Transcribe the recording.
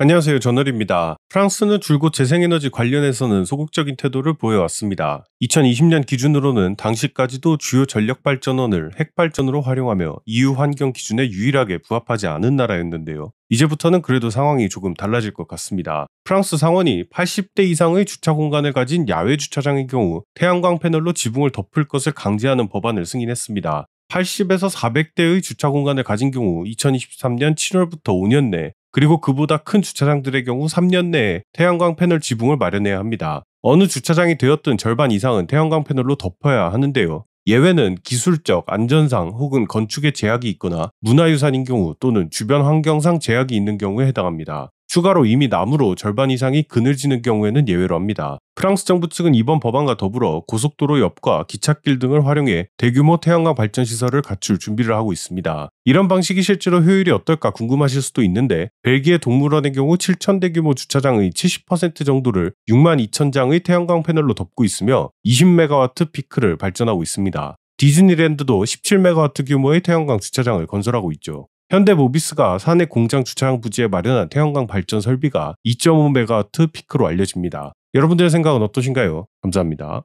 안녕하세요. 저널입니다. 프랑스는 줄곧 재생에너지 관련해서는 소극적인 태도를 보여왔습니다. 2020년 기준으로는 당시까지도 주요 전력 발전원을 핵 발전으로 활용하며 EU 환경 기준에 유일하게 부합하지 않은 나라였는데요. 이제부터는 그래도 상황이 조금 달라질 것 같습니다. 프랑스 상원이 80대 이상의 주차 공간을 가진 야외 주차장의 경우 태양광 패널로 지붕을 덮을 것을 강제하는 법안을 승인했습니다. 80에서 400대의 주차 공간을 가진 경우 2023년 7월부터 5년 내 그리고 그보다 큰 주차장들의 경우 3년 내에 태양광 패널 지붕을 마련해야 합니다. 어느 주차장이 되었든 절반 이상은 태양광 패널로 덮어야 하는데요. 예외는 기술적, 안전상 혹은 건축에 제약이 있거나 문화유산인 경우 또는 주변 환경상 제약이 있는 경우에 해당합니다. 추가로 이미 나무로 절반 이상이 그늘지는 경우에는 예외로 합니다. 프랑스 정부 측은 이번 법안과 더불어 고속도로 옆과 기찻길 등을 활용해 대규모 태양광 발전 시설을 갖출 준비를 하고 있습니다. 이런 방식이 실제로 효율이 어떨까 궁금하실 수도 있는데 벨기에 동물원의 경우 7천 대규모 주차장의 70% 정도를 6만 2천 장의 태양광 패널로 덮고 있으며 20메가와트 피크를 발전하고 있습니다. 디즈니랜드도 17메가와트 규모의 태양광 주차장을 건설하고 있죠. 현대모비스가 사내 공장 주차장 부지에 마련한 태양광 발전 설비가 2.5메가와트 피크로 알려집니다. 여러분들의 생각은 어떠신가요? 감사합니다.